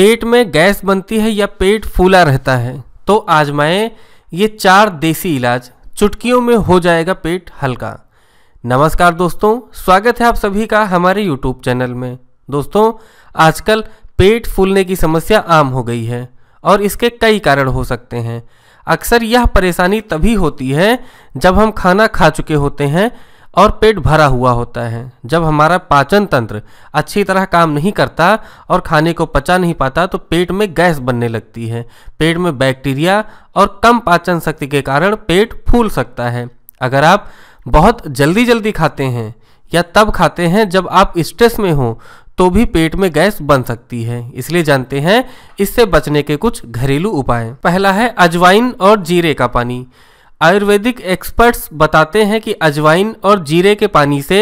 पेट में गैस बनती है या पेट फूला रहता है तो आजमाएं ये चार देसी इलाज चुटकियों में हो जाएगा पेट हल्का नमस्कार दोस्तों स्वागत है आप सभी का हमारे यूट्यूब चैनल में दोस्तों आजकल पेट फूलने की समस्या आम हो गई है और इसके कई कारण हो सकते हैं अक्सर यह परेशानी तभी होती है जब हम खाना खा चुके होते हैं और पेट भरा हुआ होता है जब हमारा पाचन तंत्र अच्छी तरह काम नहीं करता और खाने को पचा नहीं पाता तो पेट में गैस बनने लगती है पेट में बैक्टीरिया और कम पाचन शक्ति के कारण पेट फूल सकता है अगर आप बहुत जल्दी जल्दी खाते हैं या तब खाते हैं जब आप स्ट्रेस में हो तो भी पेट में गैस बन सकती है इसलिए जानते हैं इससे बचने के कुछ घरेलू उपाय पहला है अजवाइन और जीरे का पानी आयुर्वेदिक एक्सपर्ट्स बताते हैं कि अजवाइन और जीरे के पानी से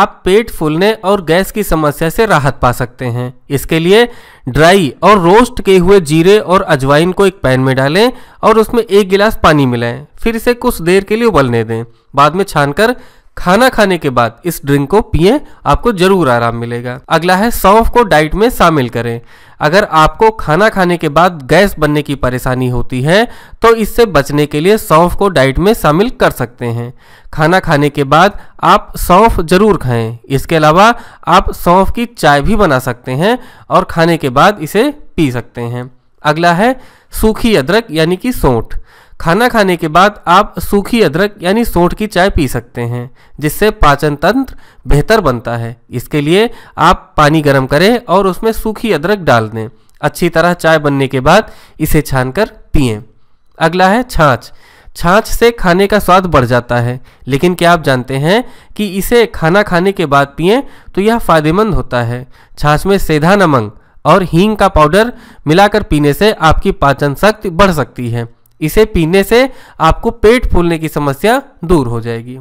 आप पेट फूलने और गैस की समस्या से राहत पा सकते हैं इसके लिए ड्राई और रोस्ट किए हुए जीरे और अजवाइन को एक पैन में डालें और उसमें एक गिलास पानी मिलाएं फिर इसे कुछ देर के लिए उबलने दें बाद में छानकर खाना खाने के बाद इस ड्रिंक को पिए आपको जरूर आराम मिलेगा अगला है सौंफ को डाइट में शामिल करें अगर आपको खाना खाने के बाद गैस बनने की परेशानी होती है तो इससे बचने के लिए सौंफ को डाइट में शामिल कर सकते हैं खाना खाने के बाद आप सौंफ जरूर खाएं इसके अलावा आप सौंफ की चाय भी बना सकते हैं और खाने के बाद इसे पी सकते हैं अगला है सूखी अदरक यानी कि सोंठ खाना खाने के बाद आप सूखी अदरक यानी सोंठ की चाय पी सकते हैं जिससे पाचन तंत्र बेहतर बनता है इसके लिए आप पानी गर्म करें और उसमें सूखी अदरक डाल दें अच्छी तरह चाय बनने के बाद इसे छान कर पिए अगला है छाछ छाछ से खाने का स्वाद बढ़ जाता है लेकिन क्या आप जानते हैं कि इसे खाना खाने के बाद पिए तो यह फायदेमंद होता है छाछ में सेधा नमक और हींग का पाउडर मिलाकर पीने से आपकी पाचन शक्ति बढ़ सकती है इसे पीने से आपको पेट फूलने की समस्या दूर हो जाएगी